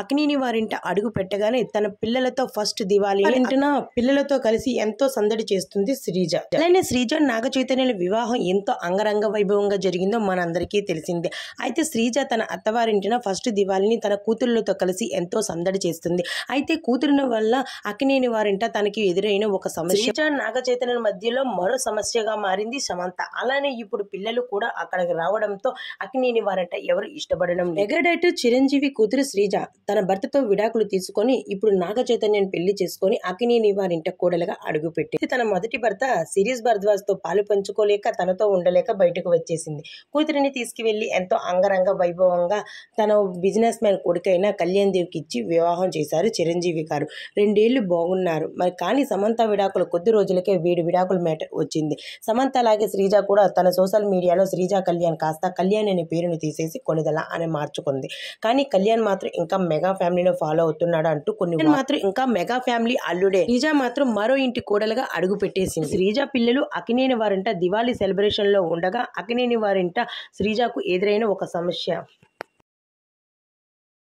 అగ్నిని వారింట అడుగు పెట్టగానే తన పిల్లలతో ఫస్ట్ దివాలి ఏంటన పిల్లలతో కలిసి ఎంతో సందడి చేస్తుంది శ్రీజ అలానే శ్రీజ నాగ చైతన్యుల వివాహం ఎంతో అంగరంగ వైభవంగా జరిగిందో మనందరికీ తెలిసిందే అయితే శ్రీజ తన అత్తవారింటిన ఫస్ట్ దివాలిని తన కూతురులతో కలిసి ఎంతో సందడి చేస్తుంది అయితే కూతురిన వల్ల అక్నేని వారింట తనకి ఎదురైన ఒక సమస్య నాగ చైతన్యుల మధ్యలో మరో సమస్యగా మారింది సమంత అలానే ఇప్పుడు పిల్లలు కూడా అక్కడికి రావడంతో అక్నేని వారంట ఎవరు ఇష్టపడడం ఎగడైట్ చిరంజీవి కూతురు శ్రీజ తన భర్తతో విడాకులు తీసుకొని ఇప్పుడు నాగ చైతన్యం పెళ్లి చేసుకొని అకినేని వారింట కోడలుగా అడుగుపెట్టింది తన మొదటి భర్త సిరీస్ భరద్వాజ్ తో పాలు పంచుకోలేక తనతో ఉండలేక బయటకు వచ్చేసింది కూతురిని తీసుకువెళ్లి ఎంతో అంగరంగ వైభవంగా తన బిజినెస్ మ్యాన్ కొడుకైన కళ్యాణ్ దేవ్కి ఇచ్చి వివాహం చేశారు చిరంజీవి గారు రెండేళ్లు బాగున్నారు మరి కానీ సమంత విడాకుల కొద్ది రోజులకే వీడి విడాకుల మేటర్ వచ్చింది సమంత అలాగే శ్రీజ కూడా తన సోషల్ మీడియాలో శ్రీజ కళ్యాణ్ కాస్త కళ్యాణ్ అనే పేరును తీసేసి కొనిదల అని మార్చుకుంది కానీ కళ్యాణ్ మాత్రం ఇంకా మెగా ఫ్యామిలీ ఫాలో అవుతున్నాడు అంటూ కొన్ని మాత్రం ఇంకా మెగా ఫ్యామిలీ అల్లుడే శ్రీజ మాత్రం మరో ఇంటి కోడలుగా అడుగు పెట్టేసింది శ్రీజ పిల్లలు అకినేని వారింట దివాళీ సెలబ్రేషన్ లో ఉండగా అకినేని వారింట శ్రీజకు ఎదురైన ఒక సమస్య